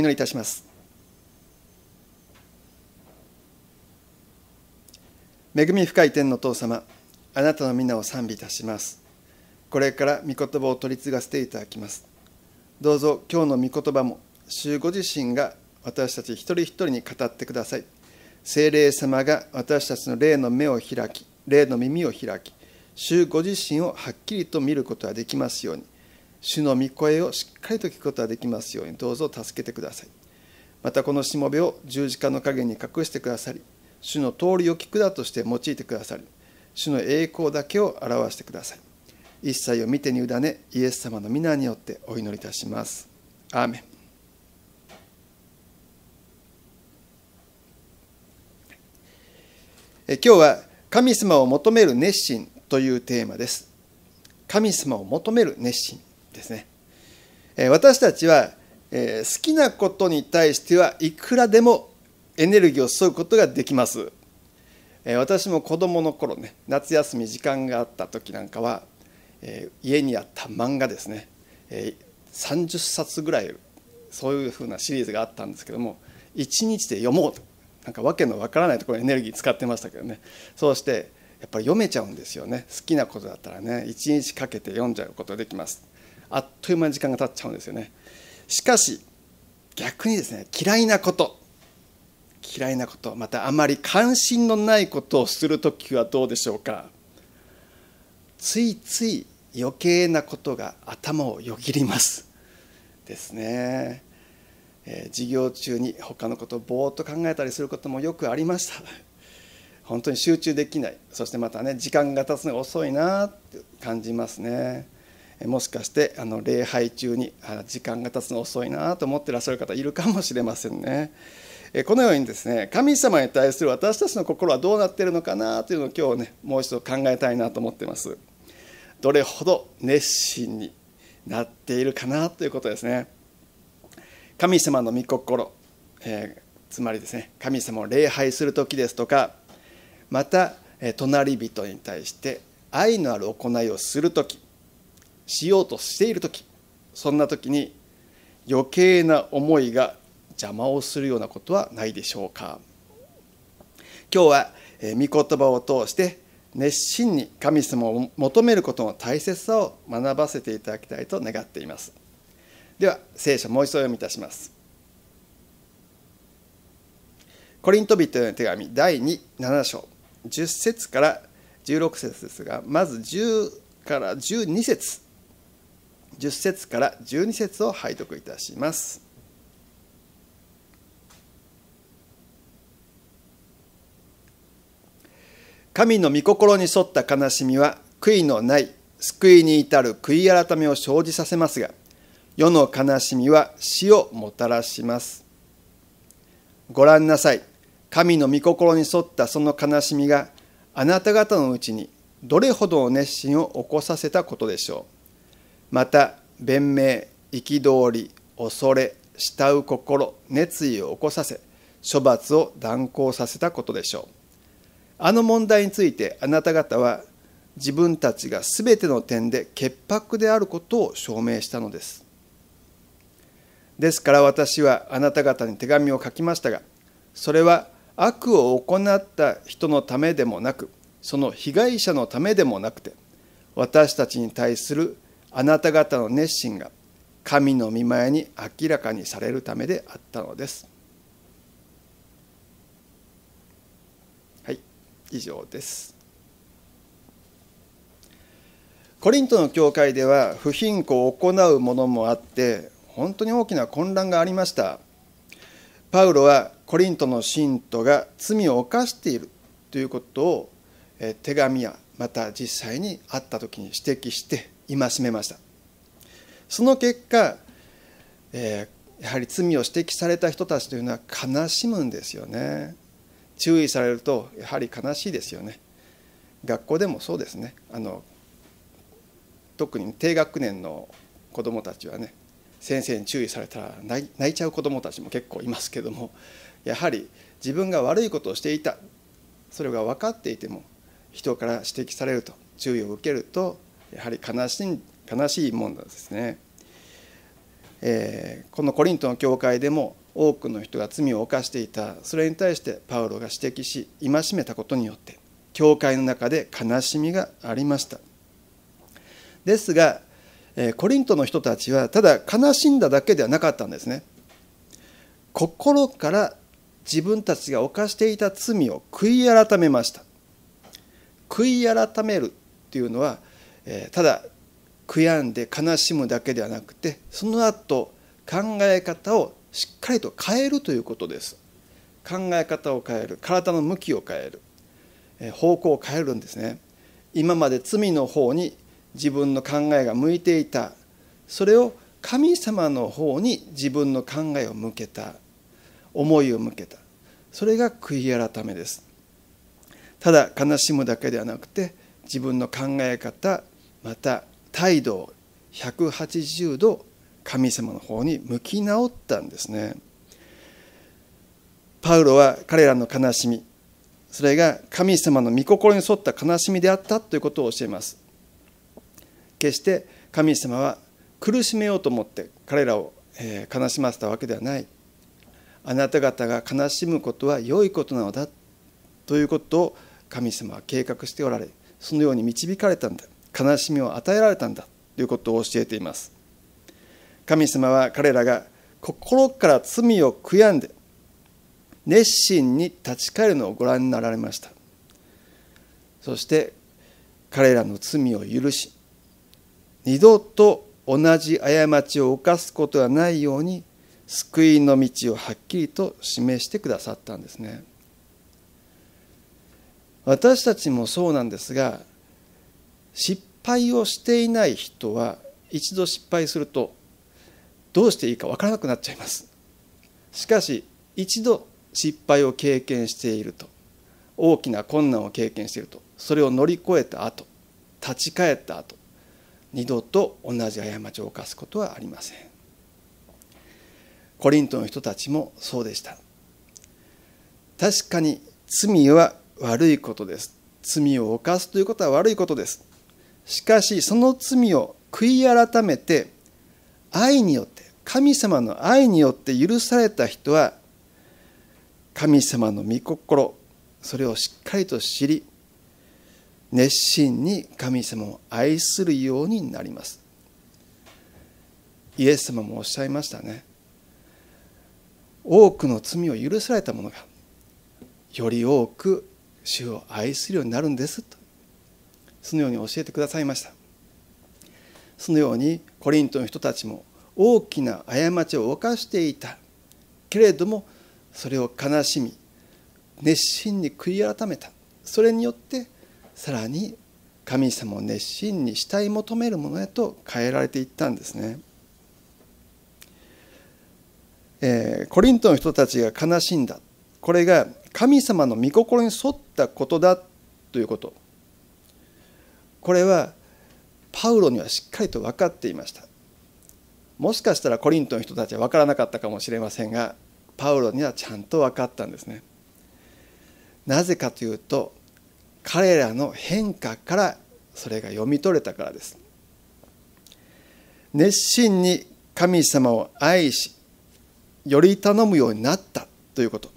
祈りいたします恵み深い天の父様あなたの皆を賛美いたしますこれから御言葉を取り継がせていただきますどうぞ今日の御言葉も主ご自身が私たち一人一人に語ってください精霊様が私たちの霊の目を開き霊の耳を開き主ご自身をはっきりと見ることができますように主の御声をしっかりと聞くことができますようにどうぞ助けてくださいまたこのしもべを十字架の陰に隠してくださり主の通りを聞くだとして用いてくださり主の栄光だけを表してください一切を見てに委ねイエス様の皆によってお祈りいたしますアーメンえ今日は「神様を求める熱心」というテーマです神様を求める熱心ですね。私たちは好きなことに対してはいくらでもエネルギーを注ぐことができます。私も子どもの頃ね夏休み時間があった時なんかは家にあった漫画ですね30冊ぐらいそういうふうなシリーズがあったんですけども1日で読もうとなんか訳のわからないところにエネルギー使ってましたけどねそうしてやっぱり読めちゃうんですよね好きなことだったらね1日かけて読んじゃうことできます。あっという間に時間が経っちゃうんですよねしかし逆にですね嫌いなこと嫌いなことまたあまり関心のないことをする時はどうでしょうかついつい余計なことが頭をよぎりますですね、えー、授業中に他のことをぼーっと考えたりすることもよくありました本当に集中できないそしてまたね時間が経つのが遅いなって感じますねもしかしてあの礼拝中に時間が経つの遅いなと思ってらっしゃる方いるかもしれませんね。このようにですね神様に対する私たちの心はどうなっているのかなというのを今日ねもう一度考えたいなと思ってます。どれほど熱心になっているかなということですね。神様の御心、えー、つまりですね神様を礼拝する時ですとかまた隣人に対して愛のある行いをする時しようとしている時そんな時に余計な思いが邪魔をするようなことはないでしょうか今日は御言葉を通して熱心に神様を求めることの大切さを学ばせていただきたいと願っていますでは聖書もう一度読みいたしますコリントビッへの手紙第27章10節から16節ですがまず10から12節10節から12節を拝読いたします。神の御心に沿った悲しみは悔いのない救いに至る悔い改めを生じさせますが世の悲しみは死をもたらしますご覧なさい神の御心に沿ったその悲しみがあなた方のうちにどれほどの熱心を起こさせたことでしょうまた弁明憤り恐れ慕う心熱意を起こさせ処罰を断行させたことでしょうあの問題についてあなた方は自分たちが全ての点で潔白であることを証明したのですですから私はあなた方に手紙を書きましたがそれは悪を行った人のためでもなくその被害者のためでもなくて私たちに対するあなた方の熱心が神の御前に明らかにされるためであったのです。はい、以上です。コリントの教会では不貧困を行うものもあって本当に大きな混乱がありました。パウロはコリントの信徒が罪を犯しているということを手紙やまた実際に会った時に指摘して戒めましたその結果、えー、やはり罪を指摘された人たちというのは悲しむんですよね注意されるとやはり悲しいですよね学校でもそうですねあの特に低学年の子どもたちはね先生に注意されたら泣いちゃう子どもたちも結構いますけどもやはり自分が悪いことをしていたそれが分かっていても人から指摘されると注意を受けるとやはり悲しい悲しいもんですね、えー、このコリントの教会でも多くの人が罪を犯していたそれに対してパウロが指摘し戒めたことによって教会の中で悲しみがありましたですがコリントの人たちはただ悲しんだだけではなかったんですね心から自分たちが犯していた罪を悔い改めました悔い改めるっていうのはえー、ただ悔やんで悲しむだけではなくてその後考え方をしっかりと変えるということです考え方を変える体の向きを変える、えー、方向を変えるんですね今まで罪の方に自分の考えが向いていたそれを神様の方に自分の考えを向けた思いを向けたそれが悔い改めですただ悲しむだけではなくて自分の考え方また態度を180度神様の方に向き直ったんですねパウロは彼らの悲しみそれが神様の御心に沿った悲しみであったということを教えます決して神様は苦しめようと思って彼らを悲しませたわけではないあなた方が悲しむことは良いことなのだということを神様は計画しておられそのように導かれたんだ悲しみを与えられたんだということを教えています神様は彼らが心から罪を悔やんで熱心に立ち返るのをご覧になられましたそして彼らの罪を許し二度と同じ過ちを犯すことがないように救いの道をはっきりと示してくださったんですね私たちもそうなんですが失敗をしていない人は一度失敗するとどうしていいか分からなくなっちゃいますしかし一度失敗を経験していると大きな困難を経験しているとそれを乗り越えた後立ち返った後二度と同じ過ちを犯すことはありませんコリントの人たちもそうでした確かに罪は悪いことです罪を犯すということは悪いことですしかしその罪を悔い改めて愛によって神様の愛によって許された人は神様の御心それをしっかりと知り熱心に神様を愛するようになりますイエス様もおっしゃいましたね多くの罪を許された者がより多く主を愛するようになるんですとそのように教えてくださいましたそのようにコリントの人たちも大きな過ちを犯していたけれどもそれを悲しみ熱心に悔い改めたそれによってさらに神様を熱心に慕い求めるものへと変えられていったんですね、えー、コリントの人たちが悲しんだこれが神様の御心に沿ったことだということこれはパウロにはしっかりと分かっていましたもしかしたらコリントの人たちは分からなかったかもしれませんがパウロにはちゃんと分かったんですねなぜかというと彼らの変化からそれが読み取れたからです熱心に神様を愛しより頼むようになったということ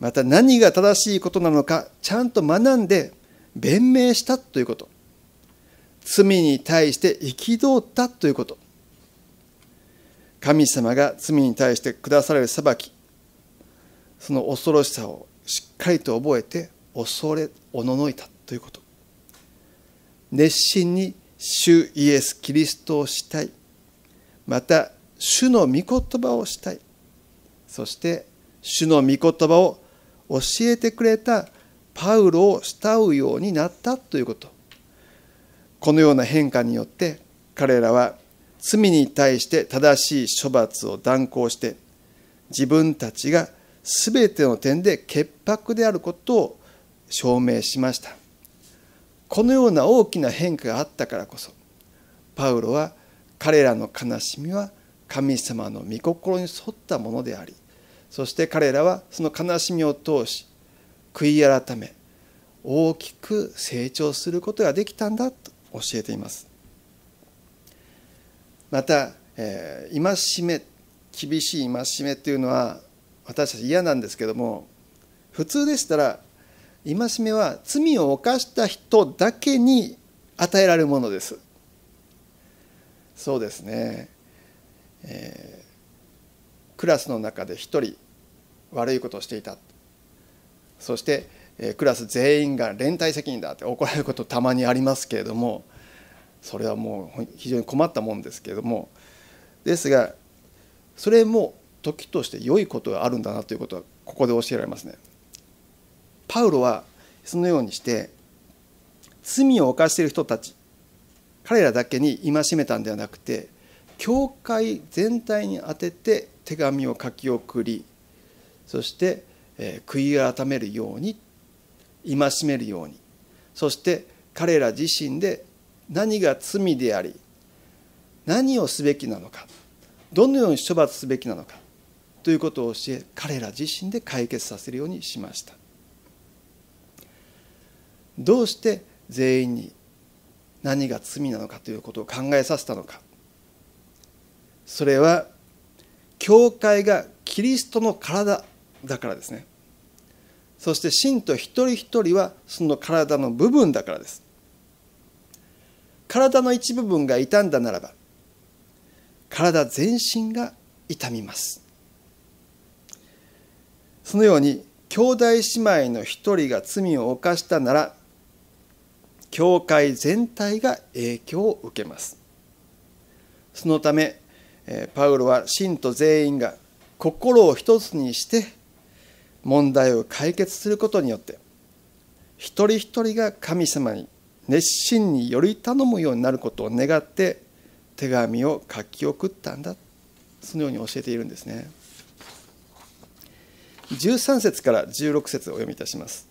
また何が正しいことなのかちゃんと学んで弁明したということ罪に対して憤ったということ神様が罪に対して下される裁きその恐ろしさをしっかりと覚えて恐れおののいたということ熱心に主イエス・キリストをしたいまた主の御言葉をしたいそして主の御言葉を教えてくれたパウロを慕うようになったということこのような変化によって彼らは罪に対して正しい処罰を断行して自分たちが全ての点で潔白であることを証明しましたこのような大きな変化があったからこそパウロは彼らの悲しみは神様の御心に沿ったものでありそして彼らはその悲しみを通し悔い改め大きく成長することができたんだと教えていますまた、えー、戒め厳しい戒めというのは私たち嫌なんですけども普通でしたら戒めは罪を犯した人だけに与えられるものですそうですね、えー、クラスの中で一人悪いことをしていたそしてクラス全員が連帯責任だって怒られることたまにありますけれどもそれはもう非常に困ったもんですけれどもですがそれも時として良いことがあるんだなということはここで教えられますね。パウロはそのようにして罪を犯している人たち彼らだけに戒めたんではなくて教会全体に宛てて手紙を書き送りそしてえ悔い改めるように戒めるようにそして彼ら自身で何が罪であり何をすべきなのかどのように処罰すべきなのかということを教え彼ら自身で解決させるようにしましたどうして全員に何が罪なのかということを考えさせたのかそれは教会がキリストの体だからですねそして信徒一人一人はその体の部分だからです体の一部分が傷んだならば体全身が痛みますそのように兄弟姉妹の一人が罪を犯したなら教会全体が影響を受けますそのためパウロは信徒全員が心を一つにして問題を解決することによって一人一人が神様に熱心により頼むようになることを願って手紙を書き送ったんだそのように教えているんですね13節から16節をお読みいたします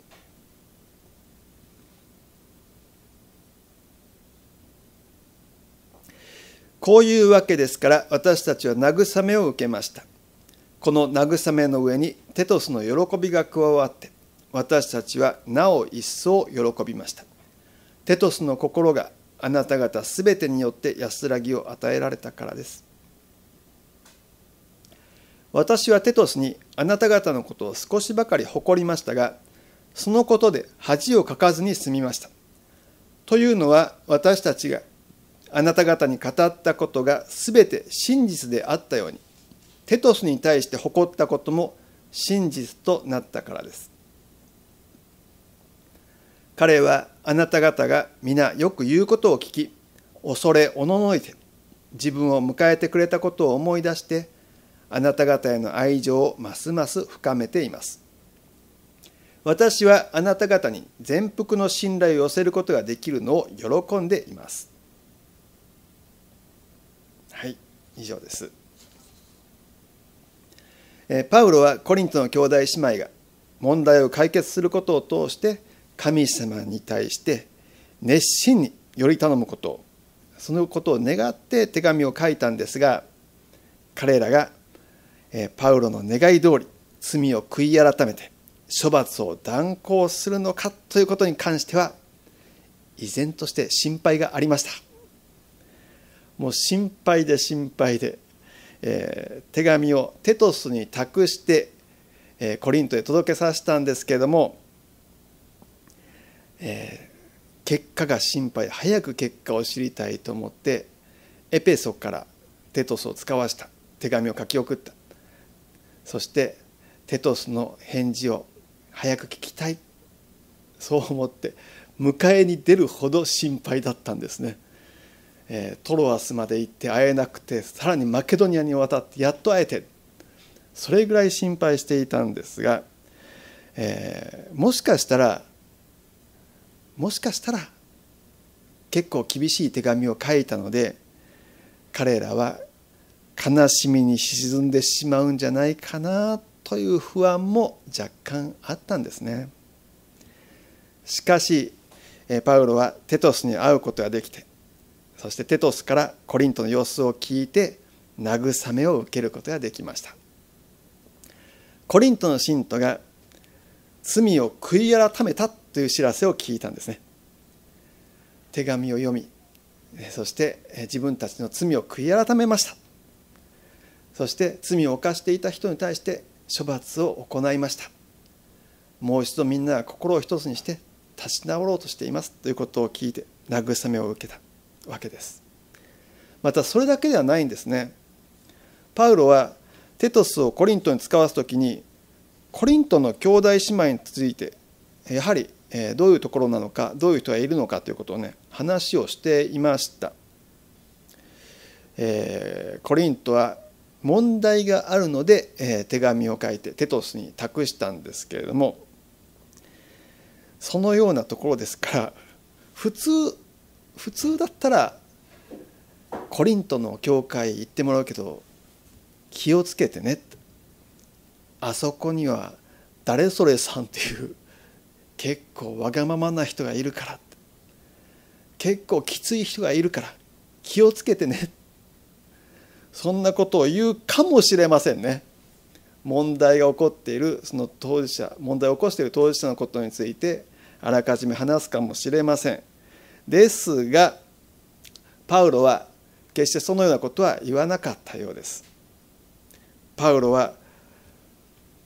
こういうわけですから私たちは慰めを受けましたこの慰めの上にテトスの喜びが加わって私たちはなお一層喜びましたテトスの心があなた方すべてによって安らぎを与えられたからです私はテトスにあなた方のことを少しばかり誇りましたがそのことで恥をかかずに済みましたというのは私たちがあなた方に語ったことがすべて真実であったようにテトスに対して誇ったことも真実となったからです彼はあなた方が皆よく言うことを聞き恐れおののいて自分を迎えてくれたことを思い出してあなた方への愛情をますます深めています私はあなた方に全幅の信頼を寄せることができるのを喜んでいますはい以上ですパウロはコリントの兄弟姉妹が問題を解決することを通して神様に対して熱心により頼むことそのことを願って手紙を書いたんですが彼らがパウロの願い通り罪を悔い改めて処罰を断行するのかということに関しては依然として心配がありましたもう心配で心配でえー、手紙をテトスに託して、えー、コリントへ届けさせたんですけれども、えー、結果が心配早く結果を知りたいと思ってエペソからテトスを使わした手紙を書き送ったそしてテトスの返事を早く聞きたいそう思って迎えに出るほど心配だったんですね。えトロアスまで行って会えなくてさらにマケドニアに渡ってやっと会えてそれぐらい心配していたんですが、えー、もしかしたらもしかしたら結構厳しい手紙を書いたので彼らは悲しみに沈んでしまうんじゃないかなという不安も若干あったんですね。しかしパウロはテトスに会うことができてそしてテトスからコリントの様子を聞いて慰めを受けることができましたコリントの信徒が罪を悔い改めたという知らせを聞いたんですね手紙を読みそして自分たちの罪を悔い改めましたそして罪を犯していた人に対して処罰を行いましたもう一度みんなが心を一つにして立ち直ろうとしていますということを聞いて慰めを受けたわけですまたそれだけではないんですねパウロはテトスをコリントに使わす時にコリントの兄弟姉妹についてやはりどういうところなのかどういう人がいるのかということをね話をしていました、えー、コリントは問題があるので、えー、手紙を書いてテトスに託したんですけれどもそのようなところですから普通普通だったらコリントの教会行ってもらうけど気をつけてねあそこには誰それさんっていう結構わがままな人がいるから結構きつい人がいるから気をつけてねそんなことを言うかもしれませんね問題が起こっているその当事者問題を起こしている当事者のことについてあらかじめ話すかもしれませんですがパウロは決してそのようなことは言わなかったようですパウロは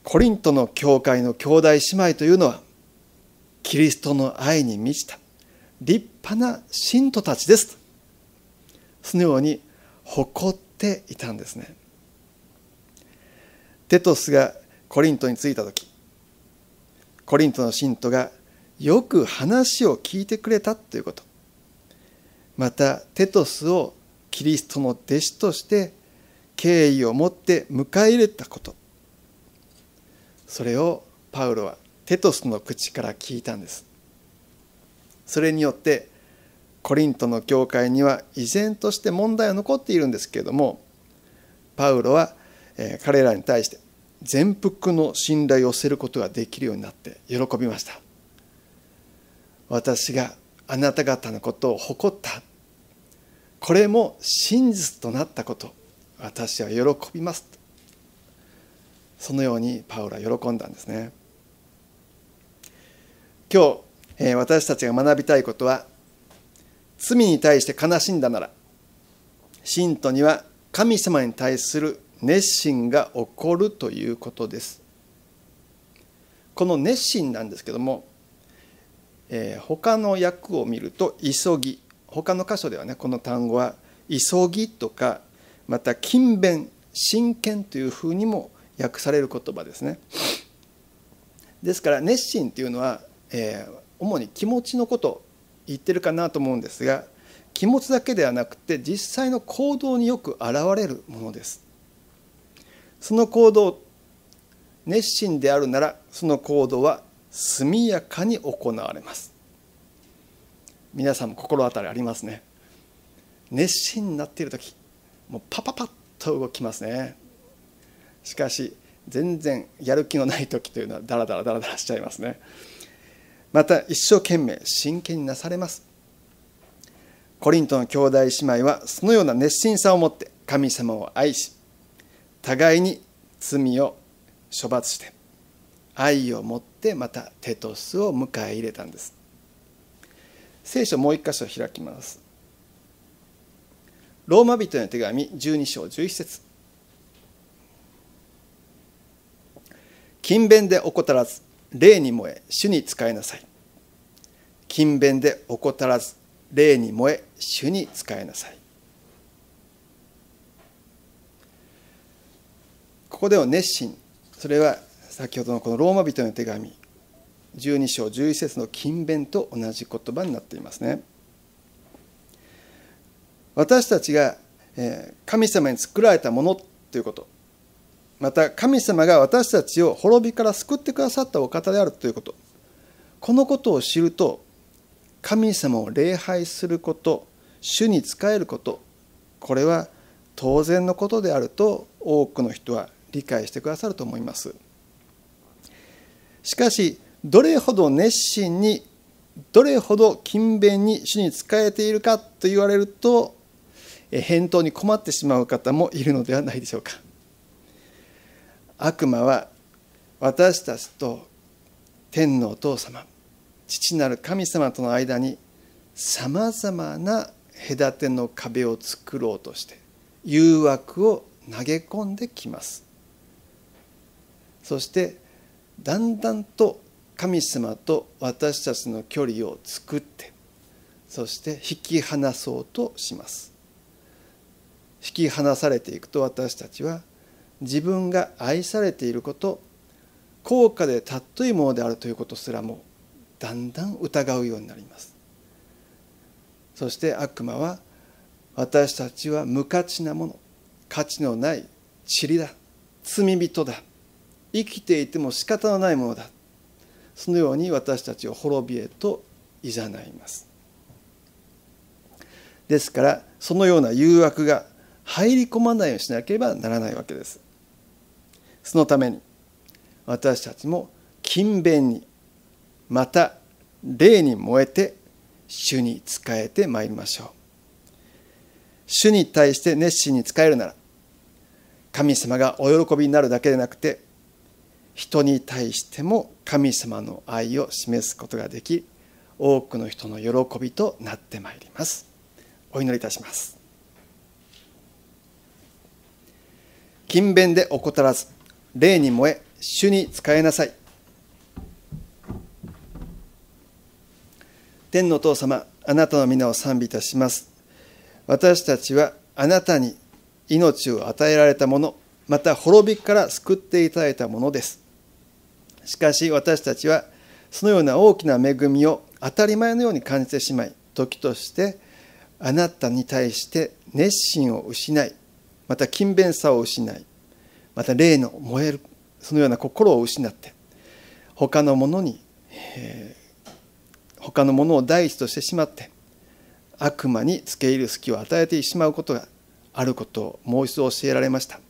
コリントの教会の兄弟姉妹というのはキリストの愛に満ちた立派な信徒たちですそのように誇っていたんですねテトスがコリントに着いた時コリントの信徒がよく話を聞いてくれたということまたテトスをキリストの弟子として敬意を持って迎え入れたことそれをパウロはテトスの口から聞いたんですそれによってコリントの教会には依然として問題は残っているんですけれどもパウロは彼らに対して全幅の信頼を寄せることができるようになって喜びました私があなた方のことを誇ったこれも真実となったこと私は喜びますそのようにパウロは喜んだんですね今日、え私たちが学びたいことは罪に対して悲しんだなら信徒には神様に対する熱心が起こるということですこの熱心なんですけどもえー、他の訳を見ると「急ぎ」他の箇所ではねこの単語は「急ぎ」とかまた「勤勉」「真剣」というふうにも訳される言葉ですね。ですから熱心というのは、えー、主に気持ちのことを言ってるかなと思うんですが気持ちだけではなくて実際の行動によく現れるものです。その行動熱心であるならその行動は速やかに行われます皆さんも心当たりありますね熱心になっている時もうパパパッと動きますねしかし全然やる気のない時というのはダラダラダラダラしちゃいますねまた一生懸命真剣になされますコリントの兄弟姉妹はそのような熱心さを持って神様を愛し互いに罪を処罰して愛を持ってまたテトスを迎え入れたんです聖書もう一箇所開きますローマ人への手紙12章11節勤勉で怠らず霊に燃え主に使いなさい勤勉で怠らず霊に燃え主に使いなさいここでの熱心それは先ほどのこのローマ人の手紙12章11節の勤勉と同じ言葉になっていますね。私たちが神様に作られたものということまた神様が私たちを滅びから救ってくださったお方であるということこのことを知ると神様を礼拝すること主に仕えることこれは当然のことであると多くの人は理解してくださると思います。しかしどれほど熱心にどれほど勤勉に主に仕えているかと言われると返答に困ってしまう方もいるのではないでしょうか悪魔は私たちと天のお父様父なる神様との間にさまざまな隔ての壁を作ろうとして誘惑を投げ込んできますそしてだんだんと神様と私たちの距離を作ってそして引き離そうとします引き離されていくと私たちは自分が愛されていること高価で尊いものであるということすらもだんだん疑うようになりますそして悪魔は私たちは無価値なもの価値のない塵だ罪人だ生きていても仕方のないものだそのように私たちを滅びへといざないますですからそのような誘惑が入り込まないようにしなければならないわけですそのために私たちも勤勉にまた霊に燃えて主に仕えてまいりましょう主に対して熱心に仕えるなら神様がお喜びになるだけでなくて人に対しても神様の愛を示すことができ多くの人の喜びとなってまいりますお祈りいたします勤勉で怠らず霊に燃え主に仕えなさい天のお父様あなたの皆を賛美いたします私たちはあなたに命を与えられたものまた滅びから救っていただいたものですしかし私たちはそのような大きな恵みを当たり前のように感じてしまい時としてあなたに対して熱心を失いまた勤勉さを失いまた霊の燃えるそのような心を失って他のものに、えー、他のものを第一としてしまって悪魔につけ入る隙を与えてしまうことがあることをもう一度教えられました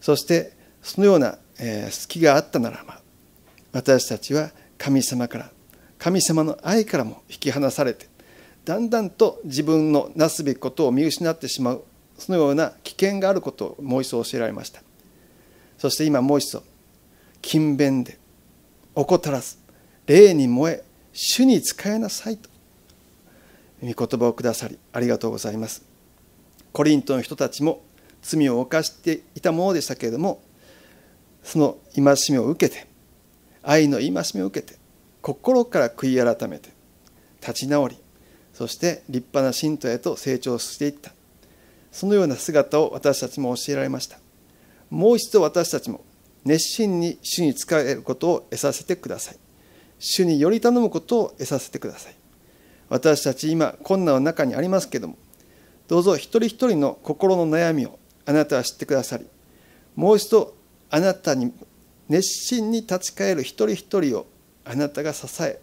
そしてそのような、えー、隙があったならば私たちは神様から神様の愛からも引き離されてだんだんと自分のなすべきことを見失ってしまうそのような危険があることをもう一度教えられましたそして今もう一度勤勉で怠らず霊に燃え主に仕えなさいと御言葉をくださりありがとうございますコリントの人たちも罪を犯していたものでしたけれどもその戒めを受けて愛の戒めを受けて心から悔い改めて立ち直りそして立派な信徒へと成長していったそのような姿を私たちも教えられましたもう一度私たちも熱心に主に仕えることを得させてください主により頼むことを得させてください私たち今困難の中にありますけどもどうぞ一人一人の心の悩みをあなたは知ってくださりもう一度あなたに熱心に立ち返る一人一人をあなたが支え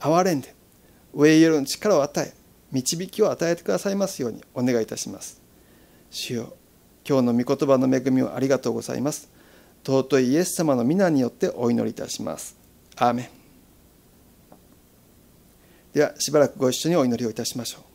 憐れんで上よの力を与え導きを与えてくださいますようにお願いいたします主よ今日の御言葉の恵みをありがとうございます尊いイエス様の皆によってお祈りいたしますアーメンではしばらくご一緒にお祈りをいたしましょう